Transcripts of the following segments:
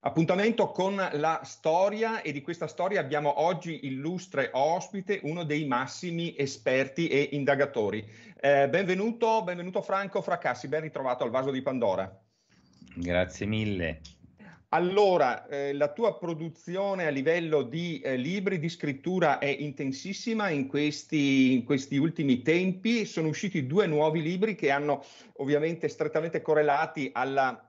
Appuntamento con la storia e di questa storia abbiamo oggi illustre ospite, uno dei massimi esperti e indagatori. Eh, benvenuto, benvenuto Franco Fracassi, ben ritrovato al Vaso di Pandora. Grazie mille. Allora, eh, la tua produzione a livello di eh, libri, di scrittura è intensissima in questi, in questi ultimi tempi. Sono usciti due nuovi libri che hanno ovviamente strettamente correlati alla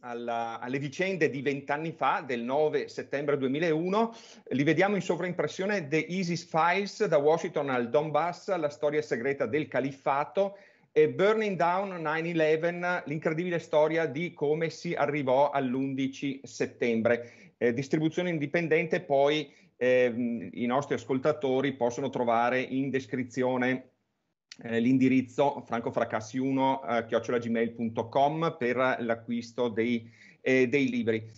alla, alle vicende di vent'anni fa, del 9 settembre 2001, li vediamo in sovraimpressione The ISIS Files, da Washington al Donbass, la storia segreta del califfato e Burning Down 9-11, l'incredibile storia di come si arrivò all'11 settembre. Eh, distribuzione indipendente, poi eh, i nostri ascoltatori possono trovare in descrizione eh, l'indirizzo francofracassi1 eh, chiocciolagmail.com per l'acquisto dei, eh, dei libri.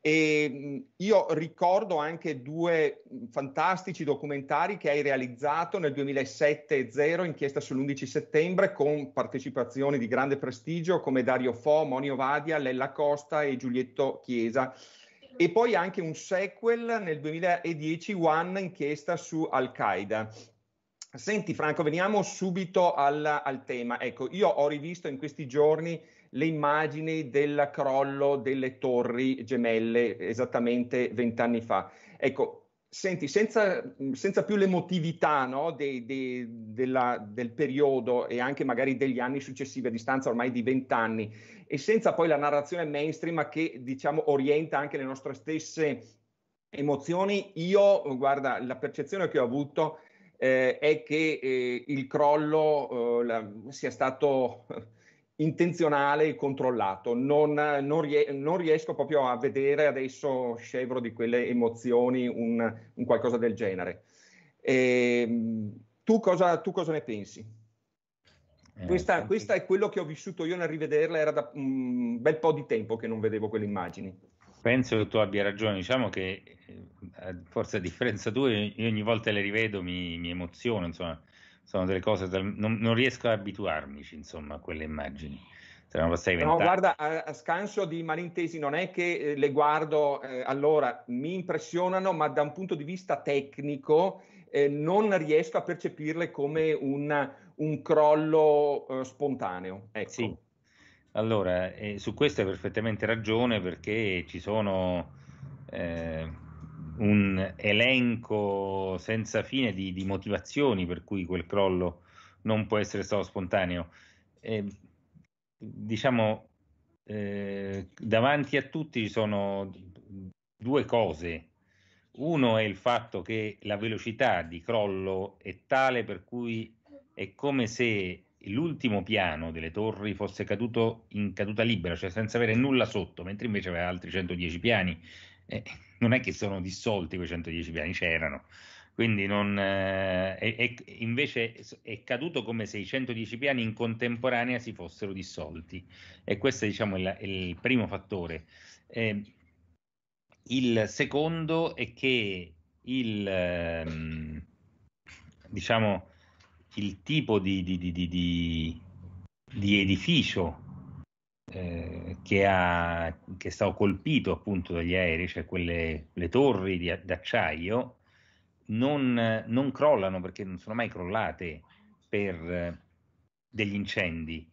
E mm, io ricordo anche due mm, fantastici documentari che hai realizzato nel 2007 e 0, inchiesta sull'11 settembre, con partecipazioni di grande prestigio come Dario Fo, Monio Vadia, Lella Costa e Giulietto Chiesa. E poi anche un sequel nel 2010, One, inchiesta su Al-Qaeda. Senti Franco, veniamo subito al, al, tema. Ecco, io ho rivisto in questi giorni le immagini del crollo delle torri gemelle esattamente vent'anni fa. Ecco, senti, senza, senza più l'emotività no, de, de, della, del periodo e anche magari degli anni successivi, a distanza ormai di vent'anni, e senza poi la narrazione mainstream che diciamo orienta anche le nostre stesse emozioni, io, guarda, la percezione che ho avuto eh, è che eh, il crollo eh, la, sia stato intenzionale e controllato. Non, non, rie- non, riesco proprio a vedere adesso, scevro di quelle emozioni, un, un qualcosa del genere. E, ehm, tu, cosa, tu cosa ne pensi? Eh, questa, questa, è quello che ho vissuto io nel rivederla, era da un mm, bel po' di tempo che non vedevo quelle immagini. Penso che tu abbia ragione, diciamo che eh, eh, forse a differenza tua, io ogni volta le rivedo mi, mi emoziono, insomma, sono delle cose, tal... non, non, riesco ad abituarmi insomma, a quelle immagini. No, guarda, a, a, scanso di malintesi, non è che eh, le guardo, eh, allora mi impressionano, ma da un punto di vista tecnico eh, non riesco a percepirle come un, un crollo eh, spontaneo. Ecco. Sì. Allora, eh, su questo hai perfettamente ragione perché ci sono eh, un elenco senza fine di, di, motivazioni per cui quel crollo non può essere stato spontaneo. Diciamo, eh, diciamo, davanti a tutti ci sono due cose. Uno è il fatto che la velocità di crollo è tale per cui è come se l'ultimo piano delle torri fosse caduto in caduta libera, cioè senza avere nulla sotto, mentre invece aveva altri 110 piani. Eh, non è che sono dissolti quei 110 piani, c'erano. Quindi non, eh, è, invece è caduto come se i 110 piani in contemporanea si fossero dissolti. E questo diciamo, è, la, è il primo fattore. Eh, il secondo è che il, ehm, diciamo, il tipo di, di, di, di edificio eh, che, ha, che, è stato colpito appunto dagli aerei, cioè quelle, quelle torri d'acciaio, non, non, crollano perché non sono mai crollate per eh, degli incendi,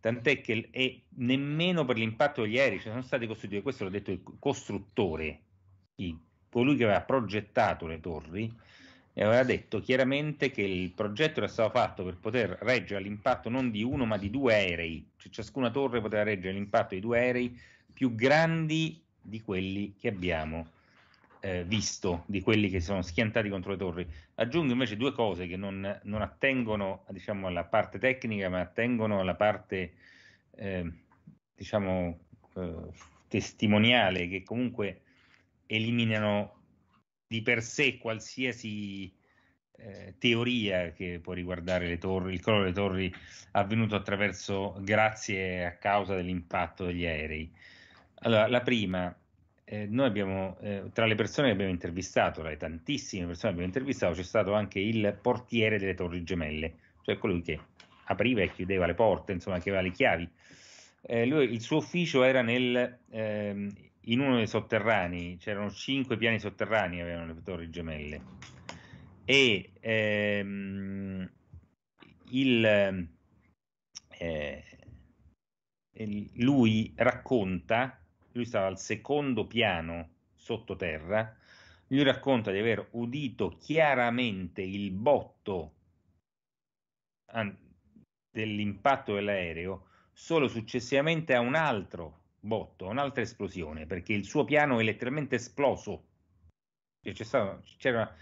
tant'è che e nemmeno per l'impatto degli aerei, cioè sono stati costruiti, questo l'ha detto il costruttore, chi? colui che aveva progettato le torri, e aveva detto chiaramente che il progetto era stato fatto per poter reggere l'impatto non di uno ma di due aerei, cioè ciascuna torre poteva reggere l'impatto di due aerei più grandi di quelli che abbiamo eh, visto, di quelli che sono schiantati contro le torri. Aggiungo invece due cose che non, non attengono diciamo, alla parte tecnica ma attengono alla parte eh, diciamo, eh, testimoniale che comunque eliminano di per sé qualsiasi eh, teoria che può riguardare torri, il crollo delle torri avvenuto attraverso grazie a causa dell'impatto degli aerei. Allora, la prima, eh, noi abbiamo, eh, tra le persone che abbiamo intervistato, tra le tantissime persone che abbiamo intervistato, c'è stato anche il portiere delle torri gemelle, cioè colui che apriva e chiudeva le porte, insomma, che aveva le chiavi. Eh, lui, il suo ufficio era nel, ehm, in uno dei sotterranei, c'erano cinque piani sotterranei, avevano le torri gemelle, e ehm, il, eh, lui racconta, lui stava al secondo piano sottoterra, lui racconta di aver udito chiaramente il botto dell'impatto dell'aereo solo successivamente a un altro botto, un'altra esplosione, perché il suo piano è letteralmente esploso. Cioè, c'era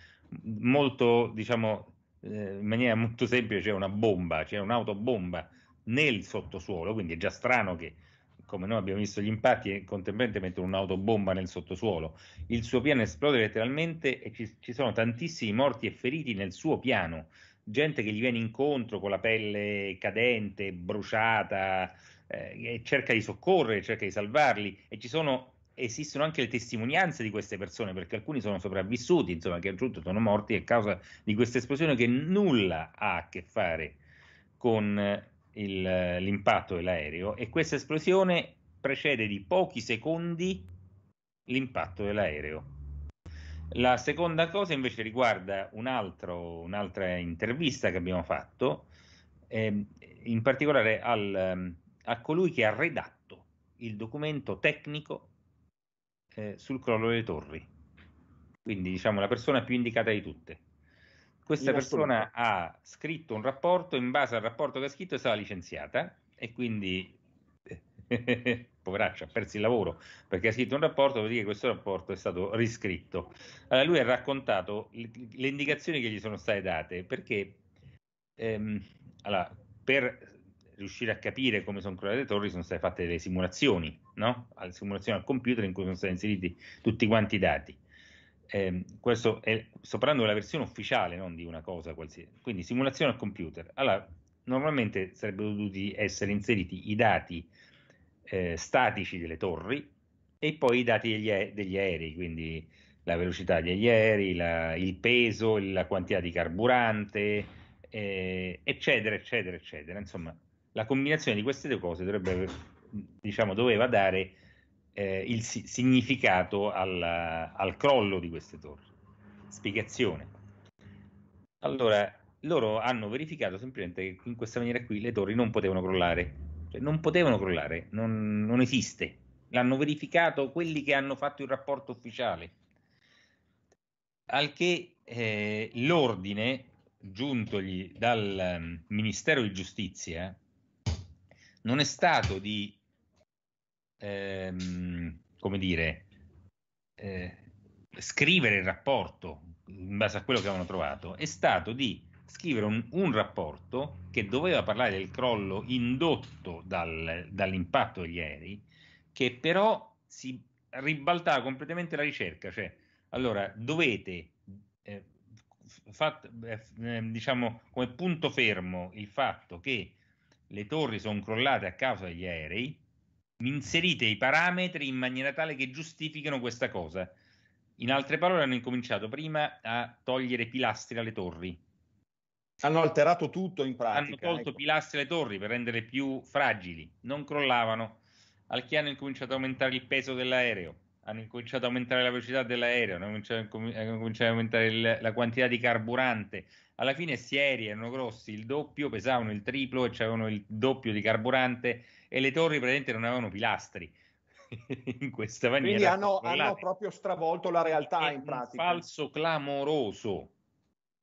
molto, diciamo, eh, in maniera molto semplice, c'era una bomba, c'era un'autobomba nel sottosuolo, quindi è già strano che, come noi abbiamo visto gli impatti, eh, contemporaneamente mettono un'autobomba nel sottosuolo. Il suo piano esplode letteralmente e ci, ci sono tantissimi morti e feriti nel suo piano gente che gli viene incontro con la pelle cadente, bruciata, eh, cerca di soccorrere, cerca di salvarli e ci sono esistono anche le testimonianze di queste persone, perché alcuni sono sopravvissuti, insomma, che aggiunto certo sono morti a causa di questa esplosione che nulla ha a che fare con eh, il, eh, l'impatto dell'aereo e questa esplosione precede di pochi secondi l'impatto dell'aereo. La seconda cosa invece riguarda un altro, un'altra intervista che abbiamo fatto, eh, in particolare al ehm, a colui che ha redatto il documento tecnico eh, sul crollo delle torri. Quindi diciamo la persona più indicata di tutte. Questa persona ha scritto un rapporto, in base al rapporto che ha scritto è stata licenziata e quindi poveraccia, ha perso il lavoro perché ha scritto un rapporto, vuol dire che questo rapporto è stato riscritto. Allora, lui ha raccontato le, le indicazioni che gli sono state date perché ehm, allora, per riuscire a capire come sono create le torri sono state fatte delle simulazioni, no? Alle simulazioni al computer in cui sono stati inseriti tutti quanti i dati. Eh, questo è, sto parlando della versione ufficiale, non di una cosa qualsiasi. Quindi simulazione al computer. Allora, normalmente sarebbero dovuti essere inseriti i dati eh, statici delle torri e poi i dati degli, degli aerei, quindi la velocità degli aerei, la, il peso, la quantità di carburante, eh, eccetera, eccetera, eccetera. Insomma, la combinazione di queste due cose dovrebbe, diciamo, doveva dare eh, il si- significato al, al, crollo di queste torri. Spiegazione. Allora, loro hanno verificato semplicemente che in questa maniera qui le torri non potevano crollare, cioè, non potevano crollare, non, non esiste. L'hanno verificato quelli che hanno fatto il rapporto ufficiale. Al che eh, l'ordine giuntogli dal ehm, Ministero di Giustizia non è stato di, ehm, come dire, eh, scrivere il rapporto in base a quello che avevano trovato, è stato di scrivere un, un rapporto che doveva parlare del crollo indotto dal, dall'impatto degli aerei, che però si ribaltava completamente la ricerca, cioè allora dovete eh, fat, eh, eh, diciamo come punto fermo il fatto che le torri sono crollate a causa degli aerei, mi inserite i parametri in maniera tale che giustifichino questa cosa. In altre parole, hanno incominciato prima a togliere pilastri alle torri. Hanno alterato tutto in pratica. Hanno tolto ecco. pilastri alle torri per renderle più fragili, non crollavano. Al che hanno incominciato ad aumentare il peso dell'aereo, hanno incominciato ad aumentare la velocità dell'aereo, hanno incominciato, a, ad aumentare la quantità di carburante, alla fine sieri erano grossi, il doppio, pesavano il triplo e avevano il doppio di carburante e le torri praticamente non avevano pilastri. in questa maniera. Quindi hanno, hanno proprio stravolto la realtà È in pratica. falso clamoroso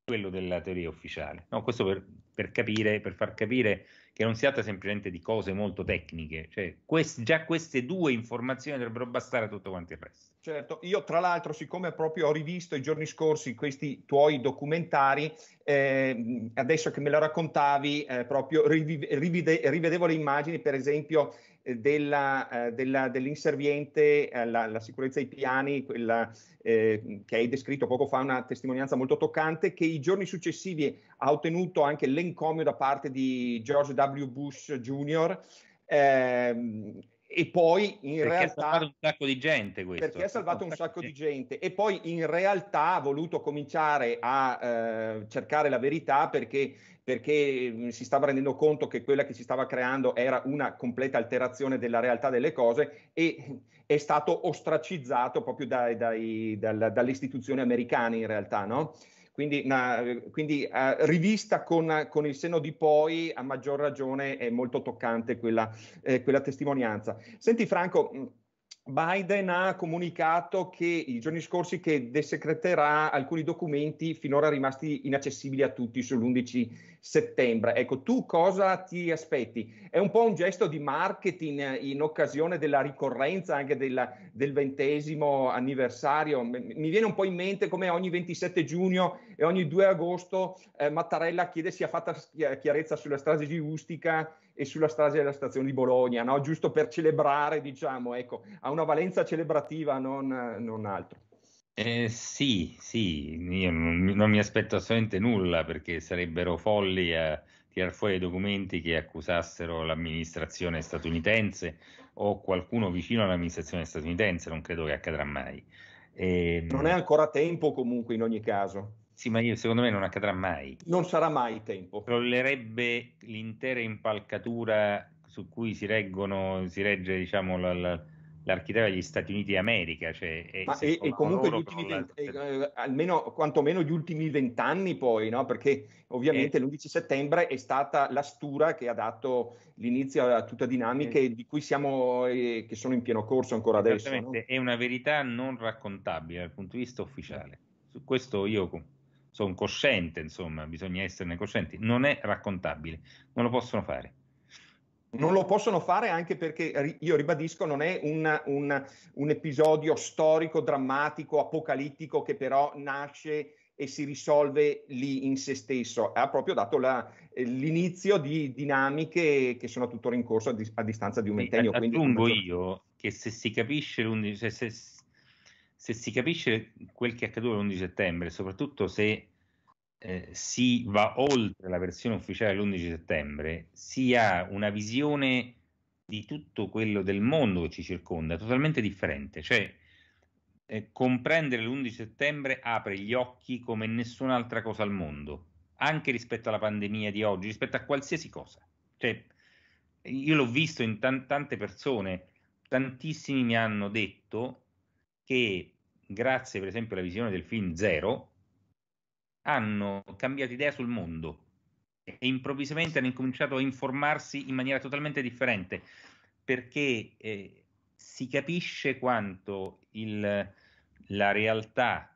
quello della teoria ufficiale. No, questo per, per, capire, per far capire che non si tratta semplicemente di cose molto tecniche, cioè quest, già queste due informazioni dovrebbero bastare a tutto quanto il resto. Certo, io tra l'altro, siccome proprio ho rivisto i giorni scorsi questi tuoi documentari, eh, adesso che me lo raccontavi, eh, proprio rivi- rivide- rivedevo le immagini, per esempio, eh, della, eh, della, dell'inserviente, eh, la, la, sicurezza ai piani, quella eh, che hai descritto poco fa, una testimonianza molto toccante, che i giorni successivi ha ottenuto anche l'encomio da parte di George W. Bush Jr. Eh, e poi in perché realtà... ha salvato un sacco di gente questo. Perché ha salvato un sacco di gente e poi in realtà ha voluto cominciare a eh, cercare la verità perché, perché mm, si stava rendendo conto che quella che si stava creando era una completa alterazione della realtà delle cose e è stato ostracizzato proprio dai, dai, dal, dalle istituzioni americane in realtà, no? quindi, una, eh, quindi uh, rivista con, con, il seno di poi, a maggior ragione è molto toccante quella, eh, quella testimonianza. Senti Franco, Biden ha comunicato che i giorni scorsi che desecreterà alcuni documenti finora rimasti inaccessibili a tutti sull'11 settembre. Ecco, tu cosa ti aspetti? È un po' un gesto di marketing in occasione della ricorrenza anche della, del ventesimo anniversario. Mi viene un po' in mente come ogni 27 giugno e ogni 2 agosto eh, Mattarella chiede sia fatta chiarezza sulla strategia ustica e sulla strage della stazione di Bologna, no? giusto per celebrare, diciamo, ecco, ha una valenza celebrativa, non, non altro. Eh, sì, sì, io non, non, mi aspetto assolutamente nulla perché sarebbero folli a tirar fuori i documenti che accusassero l'amministrazione statunitense o qualcuno vicino all'amministrazione statunitense, non credo che accadrà mai. E... Ehm non è ancora tempo comunque in ogni caso. Sì, ma io secondo me non accadrà mai. Non sarà mai tempo. Crollerebbe l'intera impalcatura su cui si, reggono, si regge diciamo, la, la, l'architettura degli Stati Uniti d'America. Cioè, e, e, e comunque gli ultimi vent- la... Eh, eh, almeno quantomeno gli ultimi vent'anni poi, no? perché ovviamente eh. l'11 settembre è stata la stura che ha dato l'inizio a tutte dinamiche eh. di cui siamo, eh, che sono in pieno corso ancora adesso. No? È una verità non raccontabile dal punto di vista ufficiale. Eh. Su questo io sono cosciente, insomma, bisogna esserne coscienti, non è raccontabile, non lo possono fare. Non lo possono fare anche perché, io ribadisco, non è una, una, un episodio storico, drammatico, apocalittico che però nasce e si risolve lì in se stesso. Ha proprio dato la, eh, l'inizio di dinamiche che sono tuttora in corso a, dis- a distanza di un ventennio. Aggiungo maggior... io che se si capisce, cioè se se si capisce quel che è accaduto l'11 settembre, soprattutto se eh, si va oltre la versione ufficiale dell'11 settembre, si ha una visione di tutto quello del mondo che ci circonda totalmente differente. Cioè, eh, comprendere l'11 settembre apre gli occhi come nessun'altra cosa al mondo, anche rispetto alla pandemia di oggi, rispetto a qualsiasi cosa. Cioè, io l'ho visto in tan- tante persone, tantissimi mi hanno detto che grazie per esempio alla visione del film Zero, hanno cambiato idea sul mondo e improvvisamente hanno incominciato a informarsi in maniera totalmente differente, perché eh, si capisce quanto il, la realtà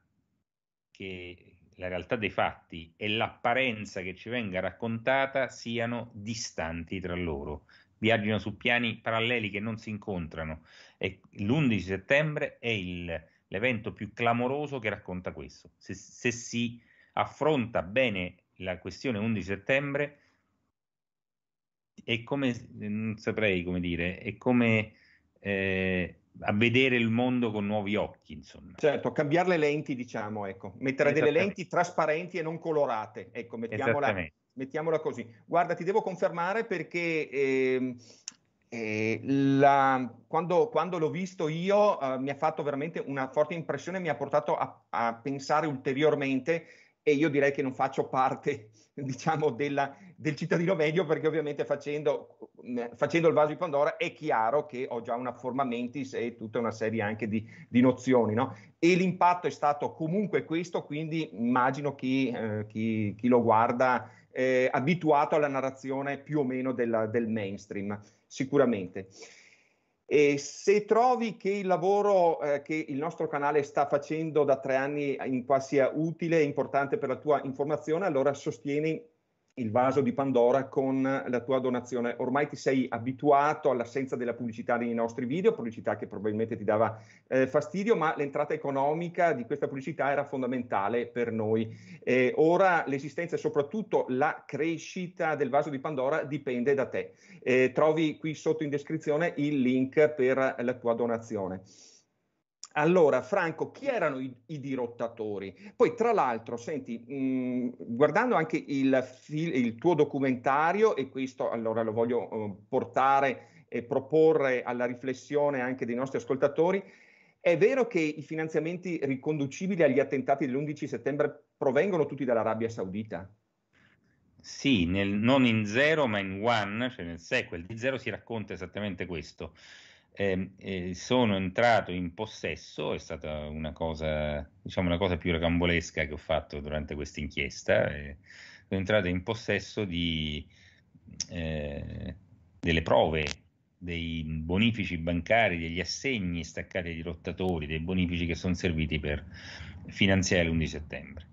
che, la realtà dei fatti e l'apparenza che ci venga raccontata siano distanti tra loro, viaggiano su piani paralleli che non si incontrano. E l'11 settembre è il l'evento più clamoroso che racconta questo. Se, se si affronta bene la questione 11 settembre, è come, non saprei come dire, è come eh, a vedere il mondo con nuovi occhi, insomma. Certo, cambiare le lenti, diciamo, ecco, mettere delle lenti trasparenti e non colorate, ecco, mettiamola, mettiamola così. Guarda, ti devo confermare perché eh, eh, la, quando, quando, l'ho visto io eh, mi ha fatto veramente una forte impressione, mi ha portato a, a pensare ulteriormente e io direi che non faccio parte, diciamo, della, del cittadino medio perché ovviamente facendo, facendo, il vaso di Pandora è chiaro che ho già una forma mentis e tutta una serie anche di, di nozioni, no? E l'impatto è stato comunque questo, quindi immagino chi, eh, chi, chi lo guarda eh, abituato alla narrazione più o meno della, del mainstream, sicuramente. E se trovi che il lavoro eh, che il nostro canale sta facendo da tre anni in qua sia utile e importante per la tua informazione, allora sostieni il vaso di Pandora con la tua donazione. Ormai ti sei abituato all'assenza della pubblicità nei nostri video, pubblicità che probabilmente ti dava eh, fastidio, ma l'entrata economica di questa pubblicità era fondamentale per noi. Eh, ora l'esistenza e soprattutto la crescita del vaso di Pandora dipende da te. Eh, trovi qui sotto in descrizione il link per la tua donazione. Allora, Franco, chi erano i, i, dirottatori? Poi, tra l'altro, senti, mh, guardando anche il, fil- il, tuo documentario, e questo allora lo voglio uh, portare e proporre alla riflessione anche dei nostri ascoltatori, è vero che i finanziamenti riconducibili agli attentati dell'11 settembre provengono tutti dall'Arabia Saudita? Sì, nel, non in Zero, ma in One, cioè nel sequel di Zero si racconta esattamente questo eh, eh, sono entrato in possesso, è stata una cosa, diciamo, una cosa più rocambolesca che ho fatto durante questa inchiesta, eh, sono entrato in possesso di, eh, delle prove, dei bonifici bancari, degli assegni staccati ai rottatori, dei bonifici che sono serviti per finanziare l'11 settembre.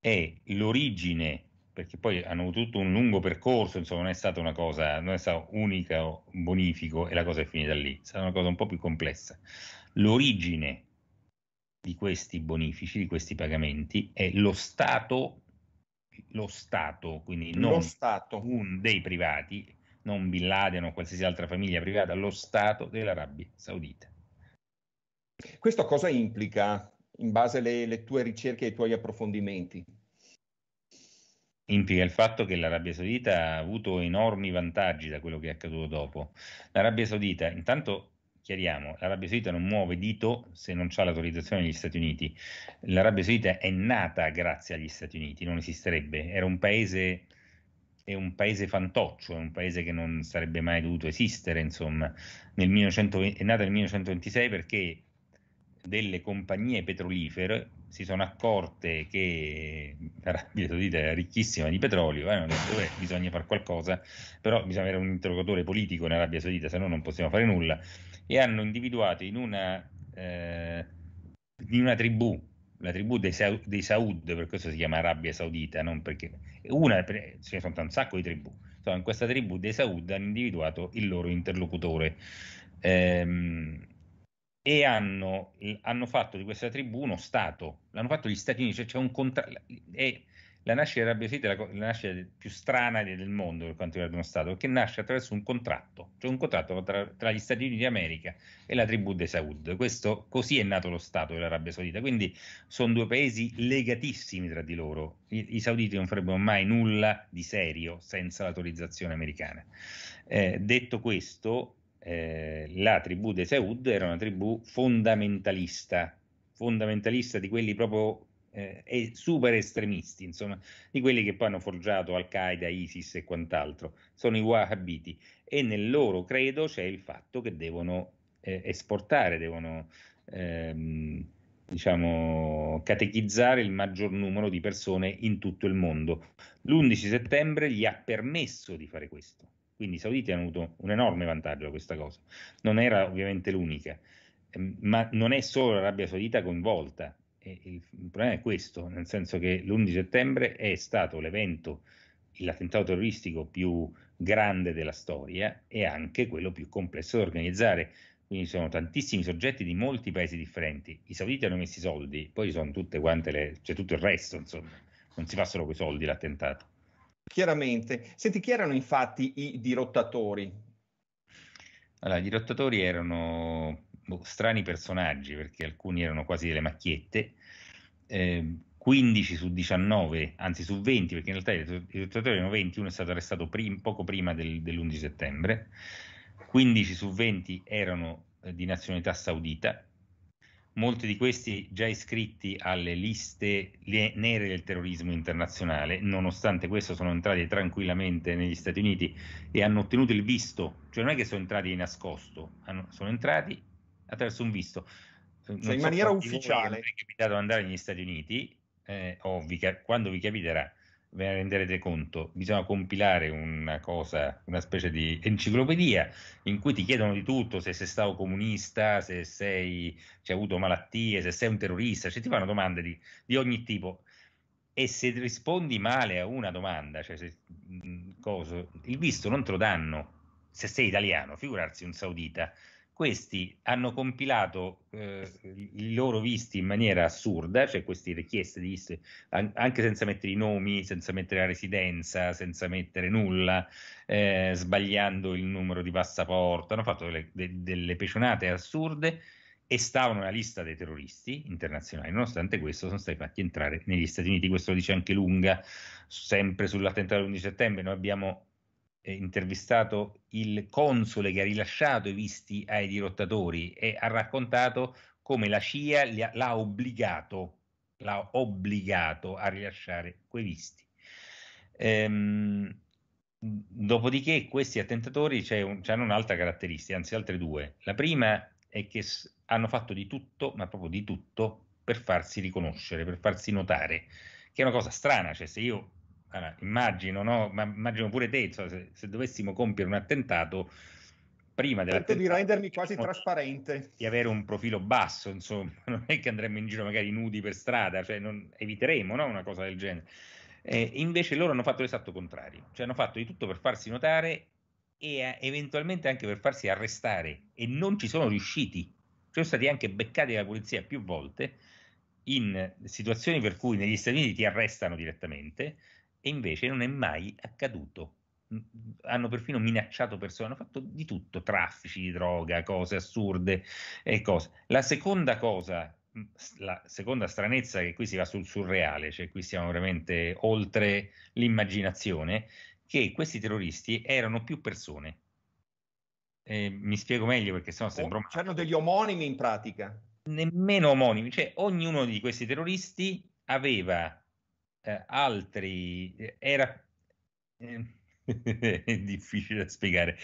E l'origine perché poi hanno avuto tutto un lungo percorso, insomma non è stata una cosa, non è stato unica o bonifico e la cosa è finita lì, è stata una cosa un po' più complessa. L'origine di questi bonifici, di questi pagamenti, è lo Stato, lo Stato, quindi non lo Stato. un dei privati, non Bin Laden o qualsiasi altra famiglia privata, lo Stato dell'Arabia Saudita. Questo cosa implica in base alle tue ricerche e ai tuoi approfondimenti? implica il fatto che l'Arabia Saudita ha avuto enormi vantaggi da quello che è accaduto dopo. L'Arabia Saudita, intanto chiariamo, l'Arabia Saudita non muove dito se non ha l'autorizzazione degli Stati Uniti. L'Arabia Saudita è nata grazie agli Stati Uniti, non esisterebbe, era un paese è un paese fantoccio, è un paese che non sarebbe mai dovuto esistere, insomma. Nel 1920, è nata nel 1926 perché delle compagnie petrolifere si sono accorte che l'Arabia Saudita era ricchissima di petrolio e eh, hanno detto che bisogna fare qualcosa, però bisogna avere un interlocutore politico in Arabia Saudita, se no non possiamo fare nulla, e hanno individuato in una, eh, in una tribù, la tribù dei, Sa- dei, Saud, per questo si chiama Arabia Saudita, non perché una, ce ne sono un sacco di tribù, insomma in questa tribù dei Saud hanno individuato il loro interlocutore. Ehm, e hanno, hanno, fatto di questa tribù uno Stato, l'hanno fatto gli Stati Uniti, cioè c'è un contratto, la nascita dell'Arabia Saudita è la, la, nascita più strana del mondo per quanto riguarda uno Stato, perché nasce attraverso un contratto, cioè un contratto tra, tra gli Stati Uniti d'America e la tribù dei Saud, Questo, così è nato lo Stato dell'Arabia Saudita, quindi sono due paesi legatissimi tra di loro, i, i sauditi non farebbero mai nulla di serio senza l'autorizzazione americana. Eh, detto questo, eh, la tribù dei Saud era una tribù fondamentalista, fondamentalista di quelli proprio eh, super estremisti, insomma, di quelli che poi hanno forgiato Al-Qaeda, ISIS e quant'altro, sono i Wahhabiti e nel loro credo c'è il fatto che devono eh, esportare, devono ehm, diciamo, catechizzare il maggior numero di persone in tutto il mondo. L'11 settembre gli ha permesso di fare questo. Quindi i sauditi hanno avuto un enorme vantaggio da questa cosa. Non era ovviamente l'unica, ehm, ma non è solo l'Arabia Saudita coinvolta. il problema è questo, nel senso che l'11 settembre è stato l'evento, l'attentato terroristico più grande della storia e anche quello più complesso da organizzare quindi sono tantissimi soggetti di molti paesi differenti. I sauditi hanno messo i soldi, poi ci sono tutte quante le, c'è tutto il resto, insomma, non si fa solo quei soldi l'attentato. Chiaramente. Senti, chi erano infatti i dirottatori? Allora, i dirottatori erano boh, strani personaggi perché alcuni erano quasi delle macchiette. Eh, 15 su 19, anzi su 20, perché in realtà i dirottatori erano 20, uno è stato arrestato prim- poco prima del, dell'11 settembre. 15 su 20 erano eh, di nazionalità saudita, molti di questi già iscritti alle liste nere del terrorismo internazionale, nonostante questo sono entrati tranquillamente negli Stati Uniti e hanno ottenuto il visto, cioè non è che sono entrati di nascosto, hanno, sono entrati attraverso un visto. Non cioè, in so maniera ufficiale. Non è capitato andare negli Stati Uniti, eh, o vi, quando vi capiterà, ve ne renderete conto, bisogna compilare una cosa, una specie di enciclopedia in cui ti chiedono di tutto, se sei stato comunista, se sei, hai avuto malattie, se sei un terrorista, cioè ti fanno domande di, di ogni tipo. E se rispondi male a una domanda, cioè se, mh, cosa, il visto non te lo danno, se sei italiano, figurarsi un saudita questi hanno compilato eh, i loro visti in maniera assurda, cioè queste richieste di visti, anche senza mettere i nomi, senza mettere la residenza, senza mettere nulla, eh, sbagliando il numero di passaporto, hanno fatto delle, de, delle pecionate assurde e stavano nella lista dei terroristi internazionali, nonostante questo sono stati fatti entrare negli Stati Uniti, questo lo dice anche Lunga, sempre sull'attentato dell'11 settembre, noi abbiamo eh, intervistato il console che ha rilasciato i visti ai dirottatori e ha raccontato come la CIA ha, l'ha obbligato, l'ha obbligato a rilasciare quei visti. Ehm, dopodiché questi attentatori un, hanno un'altra caratteristica, anzi altre due. La prima è che s- hanno fatto di tutto, ma proprio di tutto, per farsi riconoscere, per farsi notare, che è una cosa strana, cioè se io allora, immagino, no? Ma immagino pure te, insomma, se, se, dovessimo compiere un attentato, prima certo, di rendermi quasi trasparente, di avere un profilo basso, insomma, non è che andremmo in giro magari nudi per strada, cioè non, eviteremo no? una cosa del genere. Eh, invece loro hanno fatto l'esatto contrario, cioè hanno fatto di tutto per farsi notare e a, eh, eventualmente anche per farsi arrestare e non ci sono riusciti, sono stati anche beccati dalla polizia più volte in situazioni per cui negli Stati Uniti ti arrestano direttamente, invece non è mai accaduto. Hanno perfino minacciato persone, hanno fatto di tutto, traffici di droga, cose assurde e cose. La seconda cosa la seconda stranezza che qui si va sul surreale, cioè qui siamo veramente oltre l'immaginazione, che questi terroristi erano più persone. Eh, mi spiego meglio perché sennò sembra... c'erano degli omonimi in pratica. Nemmeno omonimi, cioè ognuno di questi terroristi aveva eh, altri eh, era è ehm, difficile da spiegare.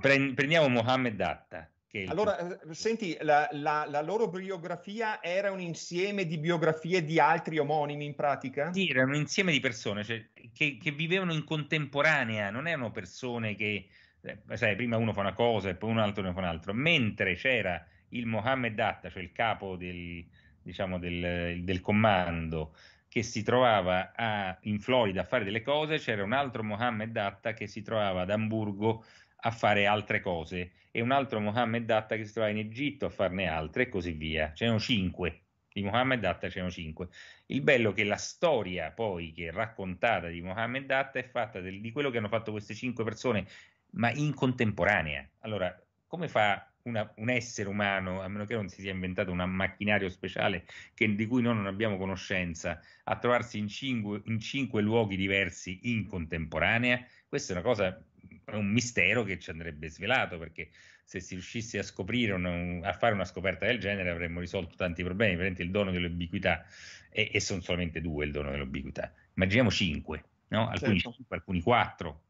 Prendiamo Mohammed Atta. Che allora, il... Eh, senti, la, la, la, loro biografia era un insieme di biografie di altri omonimi in pratica? Sì, era un insieme di persone cioè, che, che, vivevano in contemporanea, non erano persone che, eh, sai, prima uno fa una cosa e poi un altro ne fa un'altra, mentre c'era il Mohammed Atta, cioè il capo del, diciamo, del, del, comando, che si trovava a, in Florida a fare delle cose, c'era un altro Mohammed Atta che si trovava ad Amburgo a fare altre cose e un altro Mohammed Atta che si trovava in Egitto a farne altre e così via. C'erano cinque, di Mohammed Atta c'erano cinque. Il bello è che la storia poi che è raccontata di Mohammed Atta è fatta del, di quello che hanno fatto queste cinque persone, ma in contemporanea. Allora, come fa una, un essere umano, a meno che non si sia inventato un macchinario speciale che, di cui noi non abbiamo conoscenza, a trovarsi in cinque, in cinque luoghi diversi in contemporanea, questa è una cosa è un mistero che ci andrebbe svelato perché se si riuscisse a scoprire un, a fare una scoperta del genere avremmo risolto tanti problemi, veramente il dono dell'ubiquità e, e, sono solamente due il dono dell'ubiquità. Immaginiamo cinque, no? alcuni certo. cinque, alcuni quattro.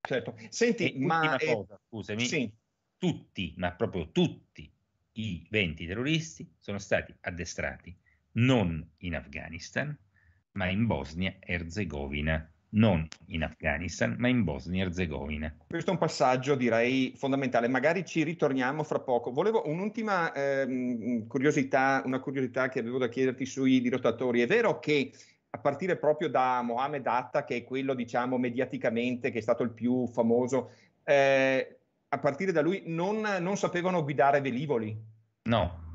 Certo. Senti, e ma eh, cosa, scusami. Sì tutti, ma proprio tutti i 20 terroristi sono stati addestrati non in Afghanistan, ma in Bosnia-Herzegovina. Non in Afghanistan, ma in Bosnia-Herzegovina. Questo è un passaggio direi fondamentale, magari ci ritorniamo fra poco. Volevo un'ultima ehm, curiosità, una curiosità che avevo da chiederti sui dirottatori. È vero che a partire proprio da Mohamed Atta, che è quello, diciamo, mediaticamente che è stato il più famoso, eh, a partire da lui non, non sapevano guidare velivoli. No,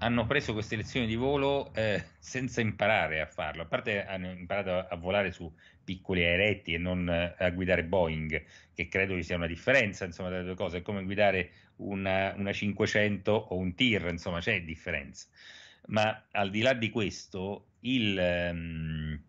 hanno preso queste lezioni di volo eh, senza imparare a farlo, a parte hanno imparato a, volare su piccoli aeretti e non eh, a guidare Boeing, che credo ci sia una differenza insomma, tra le due cose, è come guidare una, una 500 o un TIR, insomma c'è differenza. Ma al di là di questo, il, ehm,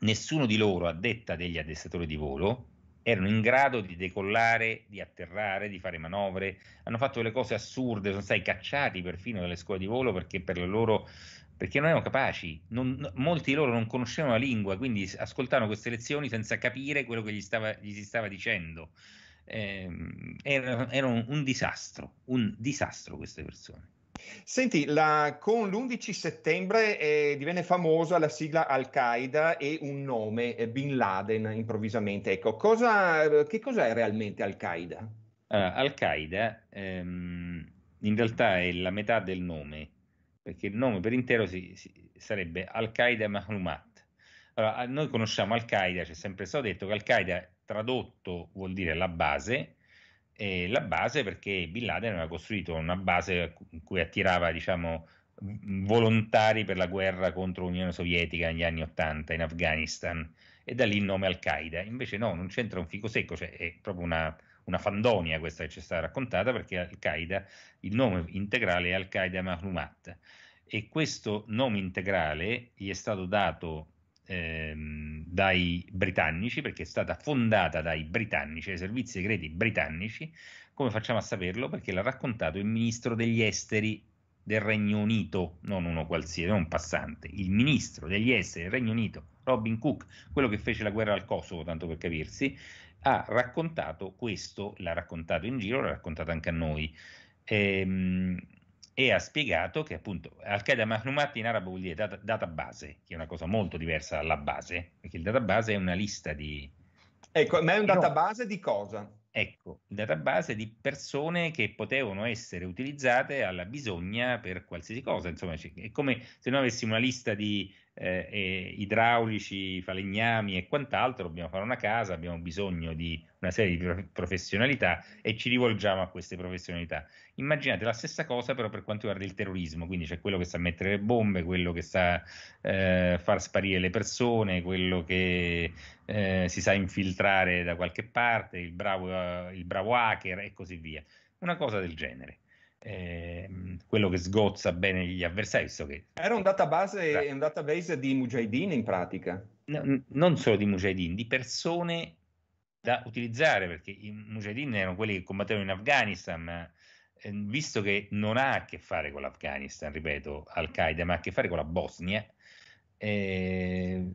nessuno di loro, a detta degli addestratori di volo, erano in grado di decollare, di atterrare, di fare manovre, hanno fatto delle cose assurde, sono stati cacciati perfino dalle scuole di volo perché per la loro perché non erano capaci, non, molti di loro non conoscevano la lingua, quindi ascoltavano queste lezioni senza capire quello che gli, stava, gli si stava dicendo. Eh, era, era un disastro, un disastro queste persone. Senti, la, con l'11 settembre eh, divenne famosa la sigla Al-Qaeda e un nome, eh, Bin Laden, improvvisamente. Ecco, cosa, eh, che cos'è realmente Al-Qaeda? Allora, eh, Al-Qaeda ehm, in realtà è la metà del nome, perché il nome per intero si, si, sarebbe Al-Qaeda Mahlumat. Allora, noi conosciamo Al-Qaeda, c'è sempre stato detto che Al-Qaeda tradotto vuol dire la base, eh, la base perché Bin Laden aveva costruito una base in cui attirava diciamo, volontari per la guerra contro l'Unione Sovietica negli anni Ottanta in Afghanistan e da lì il nome Al-Qaeda. Invece no, non c'entra un fico secco, cioè è proprio una, una fandonia questa che ci è stata raccontata perché Al-Qaeda, il nome integrale è Al-Qaeda Mahrumat e questo nome integrale gli è stato dato ehm, dai britannici, perché è stata fondata dai britannici, dai servizi segreti britannici. Come facciamo a saperlo? Perché l'ha raccontato il ministro degli esteri del Regno Unito, non uno qualsiasi, non un passante, il ministro degli esteri del Regno Unito, Robin Cook, quello che fece la guerra al Kosovo, tanto per capirsi, ha raccontato questo, l'ha raccontato in giro, l'ha raccontato anche a noi. Ehm, e ha spiegato che appunto Al-Qaeda Mahrumat in arabo vuol dire data, database, che è una cosa molto diversa dalla base, perché il database è una lista di... Ecco, ma è un database no. di cosa? Ecco, il database di persone che potevano essere utilizzate alla bisogna per qualsiasi cosa, insomma è come se noi avessimo una lista di eh, idraulici, falegnami e quant'altro, dobbiamo fare una casa, abbiamo bisogno di una serie di professionalità e ci rivolgiamo a queste professionalità. Immaginate la stessa cosa però per quanto riguarda il terrorismo, quindi c'è quello che sa mettere le bombe, quello che sa eh, far sparire le persone, quello che eh, si sa infiltrare da qualche parte, il bravo, eh, il bravo hacker e così via. Una cosa del genere eh, quello che sgozza bene gli avversari, visto che... Era un database, right. un database di Mujahideen in pratica? No, non solo di Mujahideen, di persone da utilizzare, perché i Mujahideen erano quelli che combattevano in Afghanistan, ma eh, visto che non ha a che fare con l'Afghanistan, ripeto, Al-Qaeda, ma ha a che fare con la Bosnia, eh,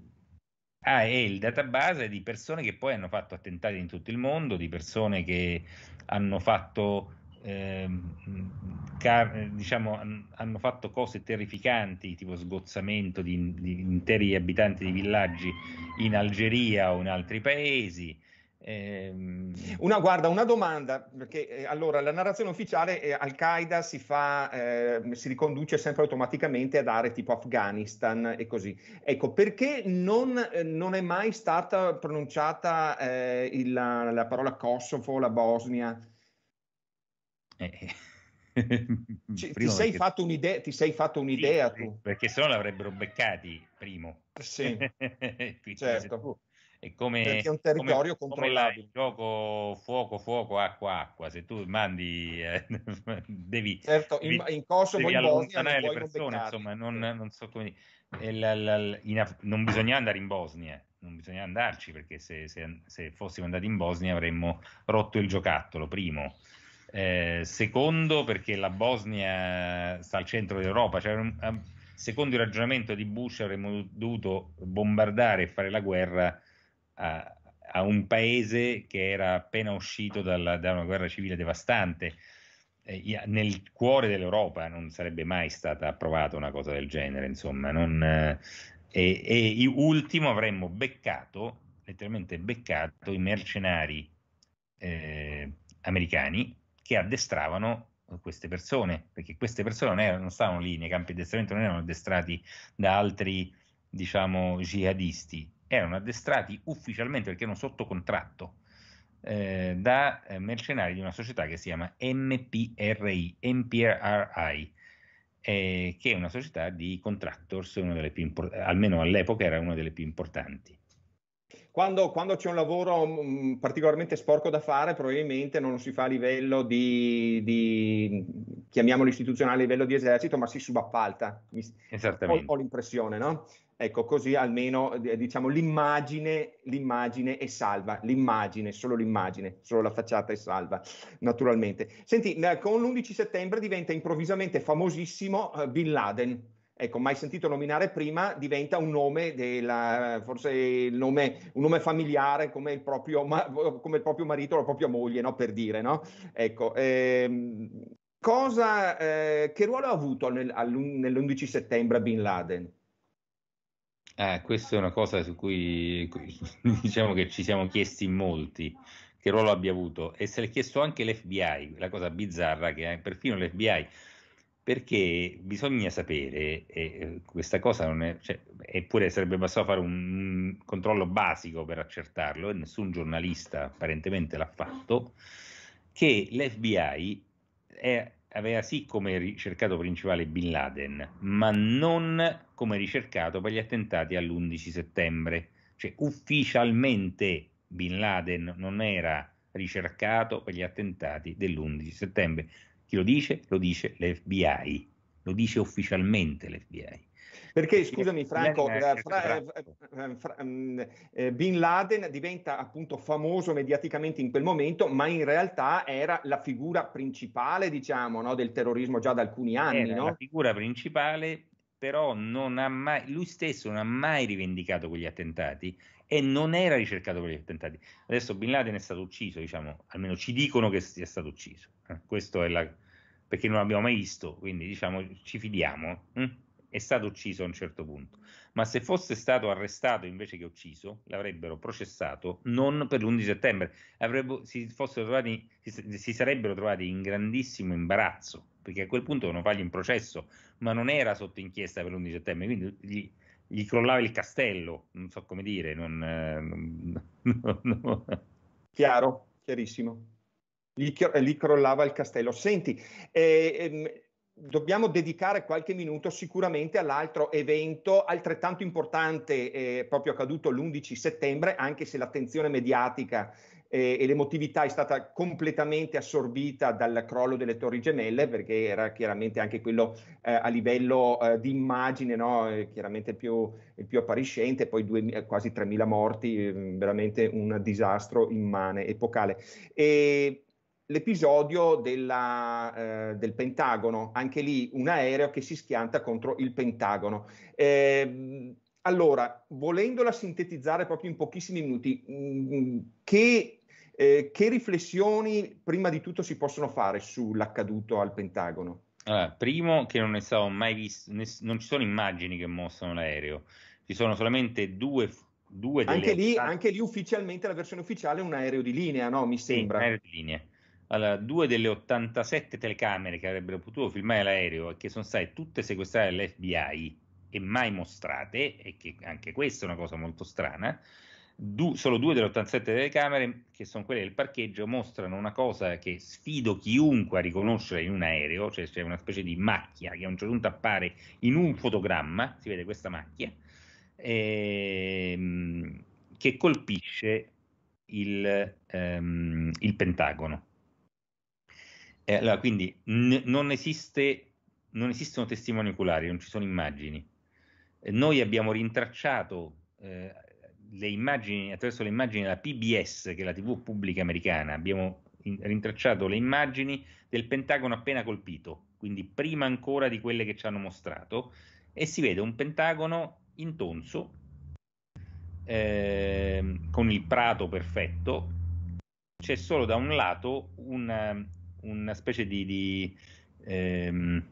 Ah, è il database di persone che poi hanno fatto attentati in tutto il mondo, di persone che hanno fatto ehm, car- diciamo, an- hanno fatto cose terrificanti, tipo sgozzamento di, di, interi abitanti di villaggi in Algeria o in altri paesi. Ehm... Una, guarda, una domanda, perché eh, allora la narrazione ufficiale eh, Al-Qaeda si, fa, eh, si riconduce sempre automaticamente ad aree tipo Afghanistan e così. Ecco, perché non, non è mai stata pronunciata eh, il, la, la parola Kosovo, la Bosnia? Eh, eh. ti, sei perché... un'idea, ti, sei fatto un'idea, sì, tu. Perché sennò l'avrebbero beccati, primo. Sì, certo. È come, perché è un territorio come, controllabile. Come gioco fuoco, fuoco, acqua, acqua. Se tu mandi, eh, devi, certo, devi, in, in Kosovo, devi in allontanare le persone. Non insomma, non, non, so come la, la, la, Af- non bisogna andare in Bosnia, non bisogna andarci perché se, se, se fossimo andati in Bosnia avremmo rotto il giocattolo, primo. Eh, secondo perché la Bosnia sta al centro d'Europa, cioè, eh, secondo il ragionamento di Bush avremmo dovuto bombardare e fare la guerra a, a un paese che era appena uscito dalla, da una guerra civile devastante. Eh, nel cuore dell'Europa non sarebbe mai stata approvata una cosa del genere, insomma, non, eh, e, e ultimo avremmo beccato, letteralmente beccato, i mercenari eh, americani che addestravano eh, queste persone, perché queste persone non, erano, non stavano lì nei campi di addestramento, non erano addestrati da altri, diciamo, jihadisti, erano addestrati ufficialmente perché erano sotto contratto eh, da eh, mercenari di una società che si chiama MPRI, MPRI eh, che è una società di contractors, una delle più import- almeno all'epoca era una delle più importanti. Quando, quando, c'è un lavoro mh, mm, mm, particolarmente sporco da fare, probabilmente non si fa a livello di, di chiamiamolo istituzionale, a livello di esercito, ma si subappalta. Ho, ho, l'impressione, no? Ecco, così almeno diciamo, l'immagine, l'immagine è salva, l'immagine, solo l'immagine, solo la facciata è salva, naturalmente. Senti, eh, con l'11 settembre diventa improvvisamente famosissimo eh, Bin Laden ecco, mai sentito nominare prima, diventa un nome, della, forse nome, un nome familiare come il, proprio, come il proprio marito o la propria moglie, no? per dire. No? Ecco, ehm, cosa, eh, che ruolo ha avuto nel, nell'11 settembre Bin Laden? Eh, questa è una cosa su cui diciamo che ci siamo chiesti in molti che ruolo abbia avuto e se l'è chiesto anche l'FBI, la cosa bizzarra che è, perfino l'FBI perché bisogna sapere, e questa cosa non è, cioè, eppure sarebbe bastato fare un controllo basico per accertarlo, e nessun giornalista apparentemente l'ha fatto, che l'FBI è, aveva sì come ricercato principale Bin Laden, ma non come ricercato per gli attentati all'11 settembre, cioè ufficialmente Bin Laden non era ricercato per gli attentati dell'11 settembre. Chi lo dice? Lo dice l'FBI, lo dice ufficialmente l'FBI. Perché, scusami Franco, eh, fra, eh, eh, fra, mm, eh, Bin Laden diventa appunto famoso mediaticamente in quel momento, ma in realtà era la figura principale, diciamo, no, del terrorismo già da alcuni anni. Era no? la figura principale, però non ha mai, lui stesso non ha mai rivendicato quegli attentati e non era ricercato per gli attentati. Adesso Bin Laden è stato ucciso, diciamo, almeno ci dicono che sia stato ucciso. Eh, questo è la perché non l'abbiamo mai visto, quindi diciamo ci fidiamo. Hm? È stato ucciso a un certo punto, ma se fosse stato arrestato invece che ucciso, l'avrebbero processato non per l'11 settembre, Avrebbe, si, trovati, si, si sarebbero trovati in grandissimo imbarazzo perché a quel punto devono fargli un processo, ma non era sotto inchiesta per l'11 settembre, quindi gli, gli crollava il castello, non so come dire, non, eh, non, no, no. chiaro, chiarissimo. Gli, eh, gli, crollava il castello. Senti, eh, ehm, dobbiamo dedicare qualche minuto sicuramente all'altro evento altrettanto importante eh, proprio accaduto l'11 settembre, anche se l'attenzione mediatica e, e l'emotività è stata completamente assorbita dal crollo delle Torri Gemelle perché era chiaramente anche quello eh, a livello eh, di immagine, no? Eh, chiaramente il più, il più, appariscente, poi due, eh, quasi 3.000 morti, ehm, veramente un disastro immane, epocale. E, l'episodio della, eh, del Pentagono, anche lì un aereo che si schianta contro il Pentagono. Eh, allora, volendola sintetizzare proprio in pochissimi minuti, mm, mm, che eh, che riflessioni prima di tutto si possono fare sull'accaduto al Pentagono? Allora, primo che non ne stavo mai visto, ne, non ci sono immagini che mostrano l'aereo, ci sono solamente due due delle anche, lì, anche lì ufficialmente la versione ufficiale è un aereo di linea, no? Mi sembra. Sì, aereo di linea. Allora, due delle 87 telecamere che avrebbero potuto filmare l'aereo e che sono state tutte sequestrate dall'FBI e mai mostrate, e che anche questa è una cosa molto strana, Du, solo due delle 87 telecamere, che sono quelle del parcheggio, mostrano una cosa che sfido chiunque a riconoscere in un aereo, cioè c'è una specie di macchia che a un certo punto appare in un fotogramma, si vede questa macchia, ehm, che colpisce il, ehm, il Pentagono. Eh, allora, quindi n- non, esiste, non esistono testimoni oculari, non ci sono immagini. Eh, noi abbiamo rintracciato eh, le immagini, attraverso le immagini della PBS, che è la TV pubblica americana, abbiamo in, rintracciato le immagini del Pentagono appena colpito, quindi prima ancora di quelle che ci hanno mostrato, e si vede un Pentagono intonso, eh, con il prato perfetto, c'è solo da un lato una, una specie di, di, ehm,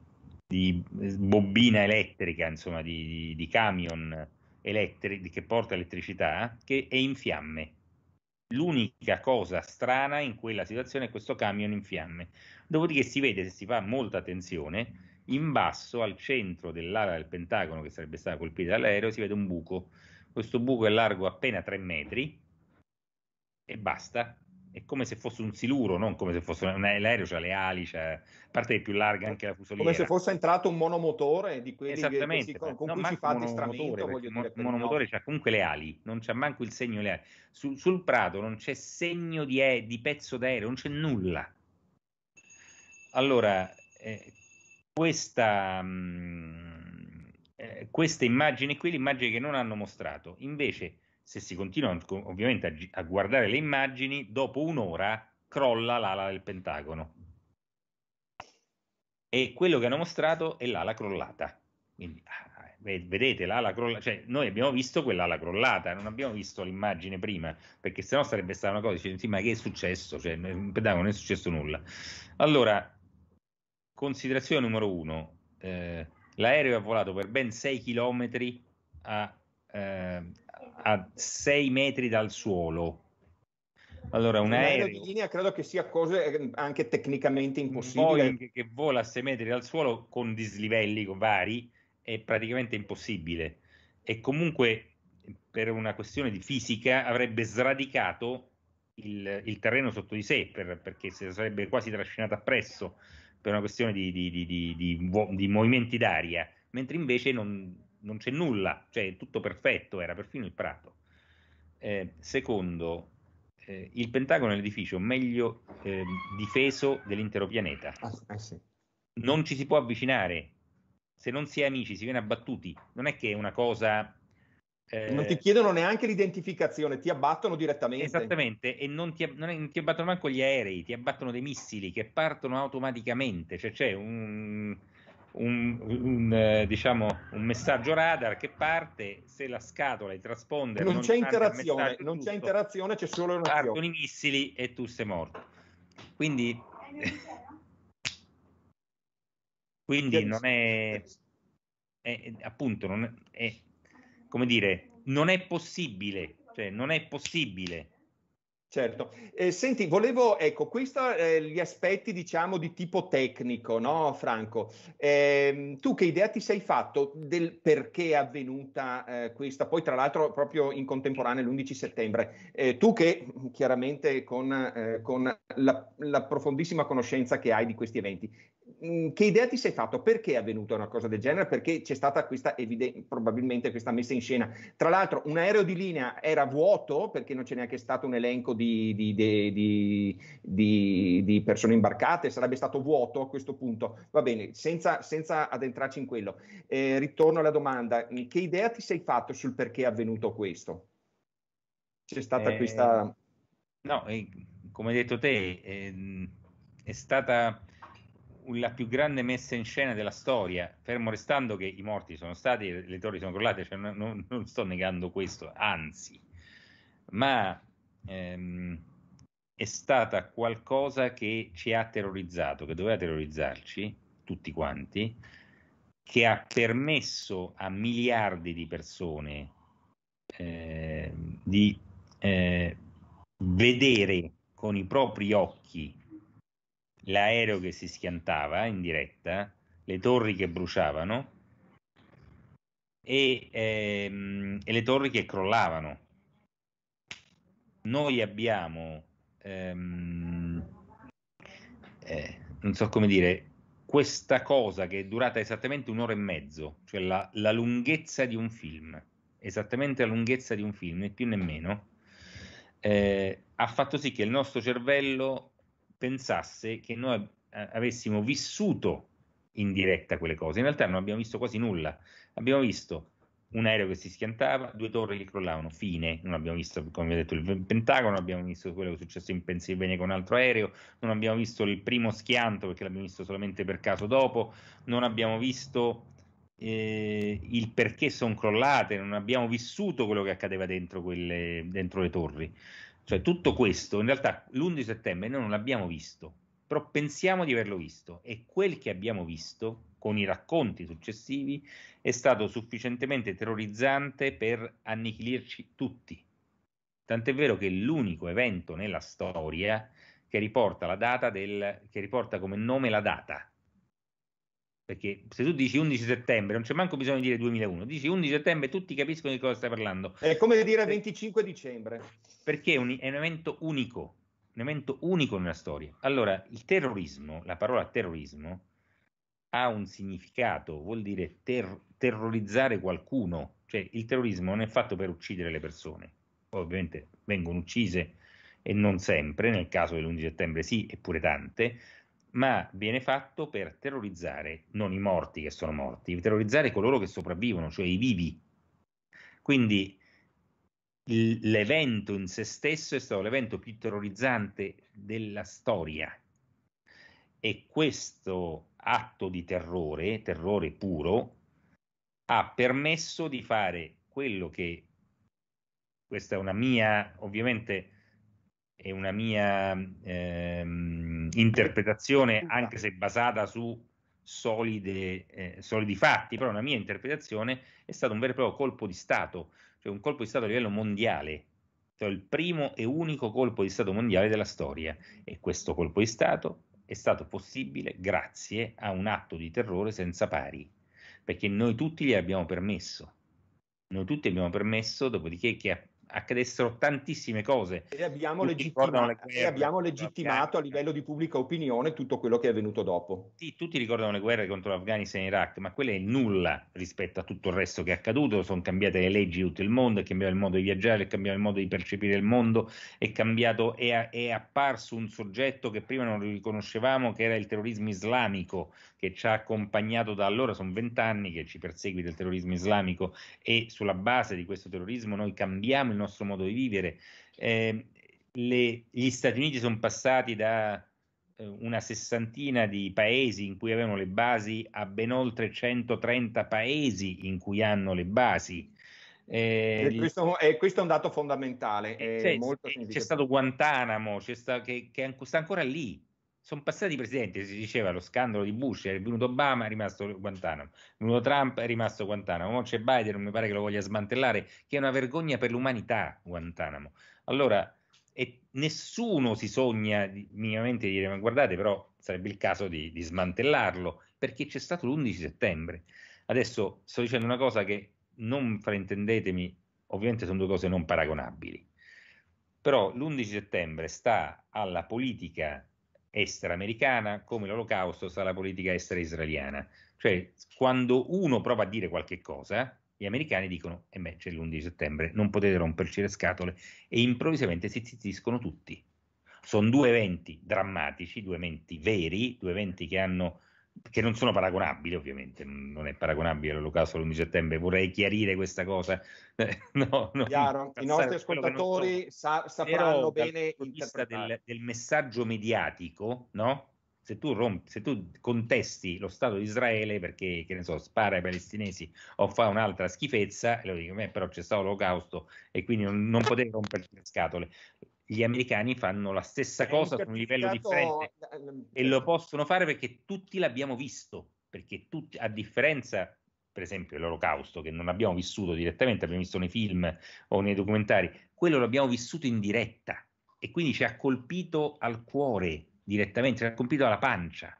di, eh, bobina elettrica, insomma, di, di camion elettri- che porta elettricità che è in fiamme. L'unica cosa strana in quella situazione è questo camion in fiamme. Dopodiché si vede, se si fa molta attenzione, in basso al centro dell'ala del Pentagono che sarebbe stata colpita dall'aereo si vede un buco. Questo buco è largo appena 3 metri e basta è come se fosse un siluro, non come se fosse un aereo, cioè le ali, cioè, parte più larga anche la fusoliera. Come se fosse entrato un monomotore di quelli Esattamente, che, con, con no, cui si fa distramento, voglio dire. Il monomotore no. ha comunque le ali, non c'è manco il segno le ali. Sul, sul prato non c'è segno di, eh, di, pezzo d'aereo, non c'è nulla. Allora, eh, questa... Mh, mm, eh, queste immagini qui, le immagini che non hanno mostrato, invece se si continua ovviamente a, a guardare le immagini, dopo un'ora crolla l'ala del Pentagono. E quello che hanno mostrato è l'ala crollata. Quindi, ah, vedete l'ala crollata, cioè noi abbiamo visto quell'ala crollata, non abbiamo visto l'immagine prima, perché sennò sarebbe stata una cosa, dice, cioè, sì, ma che è successo? Cioè, in Pentagono non è successo nulla. Allora, considerazione numero uno, eh, l'aereo è volato per ben 6 km a eh, a 6 metri dal suolo. Allora, un aereo, aereo di linea credo che sia cosa eh, anche tecnicamente impossibile. Boeing che vola a 6 metri dal suolo con dislivelli vari è praticamente impossibile. E comunque, per una questione di fisica, avrebbe sradicato il, il terreno sotto di sé per, perché si sarebbe quasi trascinata appresso per una questione di, di, di, di movimenti d'aria, mentre invece non, non c'è nulla, cioè tutto perfetto, era perfino il prato. Eh, secondo, eh, il Pentagono è l'edificio meglio eh, difeso dell'intero pianeta. Ah, eh, sì. Non ci si può avvicinare, se non si è amici si viene abbattuti, non è che è una cosa... Eh, non ti chiedono neanche l'identificazione, ti abbattono direttamente. Esattamente, e non ti, non, non ti abbattono neanche gli aerei, ti abbattono dei missili che partono automaticamente, cioè c'è un un, un, eh, diciamo, un, messaggio radar che parte, se la scatola, il transponder... Non, non c'è interazione, non tutto, c'è interazione, c'è solo una... Partono i missili e tu sei morto. Quindi... quindi non è, è appunto, non è, è, come dire, non è possibile, cioè non è possibile Certo, eh, senti, volevo, ecco, questi eh, gli aspetti, diciamo, di tipo tecnico, no, Franco? Eh, tu che idea ti sei fatto del perché è avvenuta eh, questa? Poi, tra l'altro, proprio in contemporanea, l'11 settembre. Eh, tu che, chiaramente, con, eh, con la, la, profondissima conoscenza che hai di questi eventi, mh, mm, che idea ti sei fatto? Perché è avvenuta una cosa del genere? Perché c'è stata questa, eviden- probabilmente, questa messa in scena? Tra l'altro, un aereo di linea era vuoto perché non c'è neanche stato un elenco di, di, di, di, persone imbarcate, sarebbe stato vuoto a questo punto. Va bene, senza, senza addentrarci in quello, eh, ritorno alla domanda, eh, che idea ti sei fatto sul perché è avvenuto questo? C'è stata eh, questa... No, eh, come hai detto te, è, ehm, è stata la più grande messa in scena della storia, fermo restando che i morti sono stati, le torri sono crollate, cioè non, non, sto negando questo, anzi, ma ehm, è stata qualcosa che ci ha terrorizzato, che doveva terrorizzarci tutti quanti, che ha permesso a miliardi di persone eh, di eh, vedere con i propri occhi l'aereo che si schiantava in diretta, le torri che bruciavano e, ehm, e le torri che crollavano noi abbiamo, ehm, eh, non so come dire, questa cosa che è durata esattamente un'ora e mezzo, cioè la, la lunghezza di un film, esattamente la lunghezza di un film, né più né meno, eh, ha fatto sì che il nostro cervello pensasse che noi eh, avessimo vissuto in diretta quelle cose. In realtà non abbiamo visto quasi nulla, abbiamo visto un aereo che si schiantava, due torri che crollavano, fine, non abbiamo visto, come vi ho detto, il Pentagono, non abbiamo visto quello che è successo in Pennsylvania con un altro aereo, non abbiamo visto il primo schianto perché l'abbiamo visto solamente per caso dopo, non abbiamo visto eh, il perché sono crollate, non abbiamo vissuto quello che accadeva dentro, quelle, dentro le torri. Cioè tutto questo, in realtà l'11 settembre noi non l'abbiamo visto, però pensiamo di averlo visto e quel che abbiamo visto con i racconti successivi, è stato sufficientemente terrorizzante per annichilirci tutti. Tant'è vero che è l'unico evento nella storia che riporta, del, che riporta come nome la data. Perché se tu dici 11 settembre, non c'è manco bisogno di dire 2001, dici 11 settembre e tutti capiscono di cosa stai parlando. È come dire 25 dicembre. Perché è un, è un evento unico, un evento unico nella storia. Allora, il terrorismo, la parola terrorismo, ha un significato, vuol dire ter- terrorizzare qualcuno, cioè il terrorismo non è fatto per uccidere le persone, ovviamente vengono uccise e non sempre, nel caso dell'11 settembre sì, eppure tante, ma viene fatto per terrorizzare non i morti che sono morti, terrorizzare coloro che sopravvivono, cioè i vivi. Quindi l'evento in se stesso è stato l'evento più terrorizzante della storia e questo atto di terrore, terrore puro, ha permesso di fare quello che, questa è una mia, ovviamente è una mia ehm, interpretazione, esatto. anche se basata su solide, eh, solidi fatti, però una mia interpretazione è stato un vero e proprio colpo di Stato, cioè un colpo di Stato a livello mondiale, cioè il primo e unico colpo di Stato mondiale della storia. E questo colpo di Stato è stato possibile grazie a un atto di terrore senza pari, perché noi tutti gli abbiamo permesso. Noi tutti abbiamo permesso, dopodiché che accadessero tantissime cose. E abbiamo, legittima- guerre, e abbiamo legittimato a livello di pubblica opinione tutto quello che è avvenuto dopo. Sì, tutti ricordano le guerre contro l'Afghanistan e l'Iraq, ma quella è nulla rispetto a tutto il resto che è accaduto. Sono cambiate le leggi di tutto il mondo, è cambiato il modo di viaggiare, è cambiato il modo di percepire il mondo, è cambiato, è, è apparso un soggetto che prima non riconoscevamo, che era il terrorismo islamico, che ci ha accompagnato da allora, sono vent'anni che ci persegue del terrorismo islamico e sulla base di questo terrorismo noi cambiamo il nostro modo di vivere. Eh, le, gli Stati Uniti sono passati da eh, una sessantina di paesi in cui avevano le basi a ben oltre 130 paesi in cui hanno le basi. Eh, e questo, eh, questo, è un dato fondamentale. È c'è, c'è, stato Guantanamo, c'è sta, che, che, sta ancora lì sono passati presidenti, si diceva lo scandalo di Bush, è venuto Obama, è rimasto Guantanamo, è venuto Trump, è rimasto Guantanamo, ora c'è Biden, non mi pare che lo voglia smantellare, che è una vergogna per l'umanità Guantanamo. Allora, e nessuno si sogna di, minimamente di dire, ma guardate però sarebbe il caso di, di smantellarlo, perché c'è stato l'11 settembre. Adesso sto dicendo una cosa che non fraintendetemi, ovviamente sono due cose non paragonabili, però l'11 settembre sta alla politica estera americana come l'olocausto sta la politica estera israeliana. Cioè, quando uno prova a dire qualche cosa, gli americani dicono, e eh beh, c'è l'11 settembre, non potete romperci le scatole, e improvvisamente si zizziscono tutti. Sono due eventi drammatici, due eventi veri, due eventi che hanno che non sono paragonabili ovviamente, non è paragonabile l'olocausto l'11 settembre, vorrei chiarire questa cosa. no, no, Chiaro, i nostri ascoltatori so. sapranno Però, bene del, del messaggio mediatico, no? Se tu, rompi, se tu, contesti lo Stato di Israele perché, che ne so, spara ai palestinesi o fa un'altra schifezza, e lo dico, beh, però c'è stato l'olocausto e quindi non, non potevi romperti le scatole gli americani fanno la stessa cosa su un livello differente eh, eh, ehm, e lo eh, possono fare perché tutti l'abbiamo visto, perché tutti, a differenza per esempio dell'olocausto, che non abbiamo vissuto direttamente, abbiamo visto nei film o nei documentari, quello l'abbiamo vissuto in diretta e quindi ci ha colpito al cuore direttamente, ci ha colpito alla pancia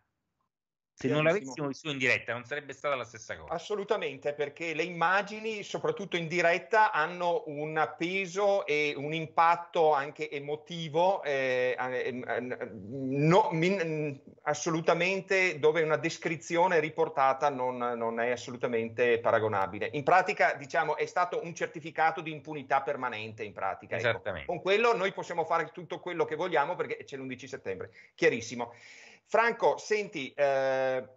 se non l'avessimo visto in diretta non sarebbe stata la stessa cosa. Assolutamente, perché le immagini, soprattutto in diretta, hanno un peso e un impatto anche emotivo eh, eh, ehm, eh no, min, assolutamente dove una descrizione riportata non, non, è assolutamente paragonabile. In pratica, diciamo, è stato un certificato di impunità permanente, in pratica. Ecco. Esattamente. Ecco. Con quello noi possiamo fare tutto quello che vogliamo perché c'è l'11 settembre, chiarissimo. Franco, senti, eh,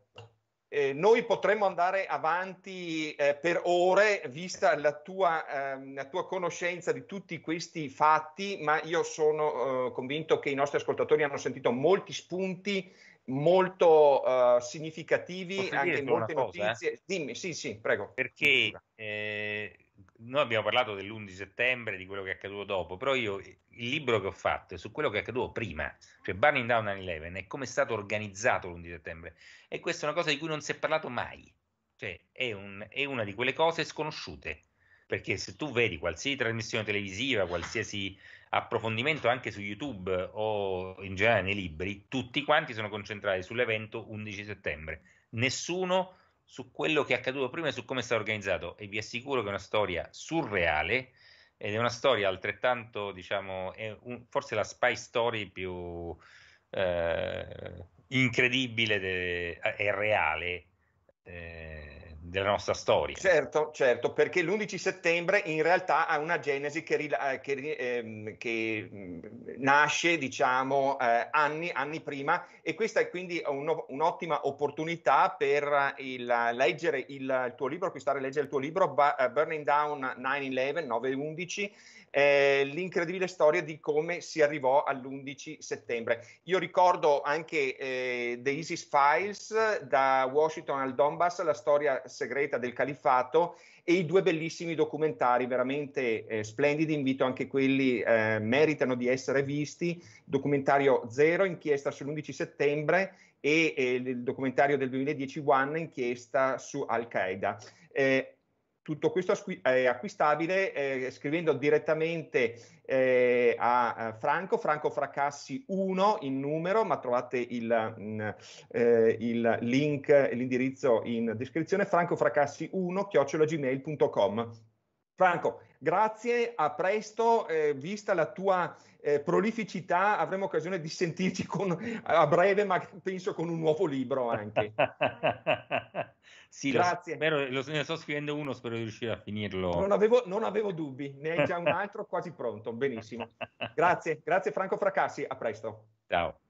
eh, noi potremmo andare avanti eh, per ore, vista la tua, ehm, la tua, conoscenza di tutti questi fatti, ma io sono eh, convinto che i nostri ascoltatori hanno sentito molti spunti molto uh, significativi, Posso anche molte cosa, eh? notizie. Dimmi, sì, sì, prego. Perché noi abbiamo parlato dell'11 settembre, di quello che è accaduto dopo, però io il libro che ho fatto è su quello che è accaduto prima, cioè Burning Down 9-11 e come è stato organizzato l'11 settembre. E questa è una cosa di cui non si è parlato mai, cioè è, un, è una di quelle cose sconosciute, perché se tu vedi qualsiasi trasmissione televisiva, qualsiasi approfondimento anche su YouTube o in generale nei libri, tutti quanti sono concentrati sull'evento 11 settembre. Nessuno su quello che è accaduto prima e su come è stato organizzato e vi assicuro che è una storia surreale ed è una storia altrettanto, diciamo, un, forse la spy story più eh, incredibile e reale eh, della nostra storia. Certo, certo, perché l'11 settembre in realtà ha una genesi che, eh, che, ehm, che mm, nasce, diciamo, eh, anni, anni, prima e questa è quindi un, un'ottima opportunità per eh, il, leggere il, il, tuo libro, acquistare e leggere il tuo libro, eh, Burning Down 9-11, 9-11, eh, l'incredibile storia di come si arrivò all'11 settembre. Io ricordo anche eh, The ISIS Files, da Washington al Donbass, la storia segreta del califato e i due bellissimi documentari, veramente eh, splendidi, invito anche quelli, eh, meritano di essere visti, documentario Zero, inchiesta sull'11 settembre e, e eh, il documentario del 2010 One, inchiesta su Al-Qaeda. Eh, tutto questo è acquistabile eh, scrivendo direttamente eh, a Franco, Franco Fracassi 1 in numero, ma trovate il, mh, mm, eh, il link, l'indirizzo in descrizione, francofracassi1 chiocciolagmail.com. Franco, grazie, a presto, eh, vista la tua eh, prolificità avremo occasione di sentirci con, a breve, ma penso con un nuovo libro anche. sì, Grazie. Lo, spero, lo, ne sto scrivendo uno, spero di riuscire a finirlo. Non avevo, non avevo dubbi, ne hai già un altro quasi pronto, benissimo. Grazie. Grazie Franco Fracassi, a presto. Ciao.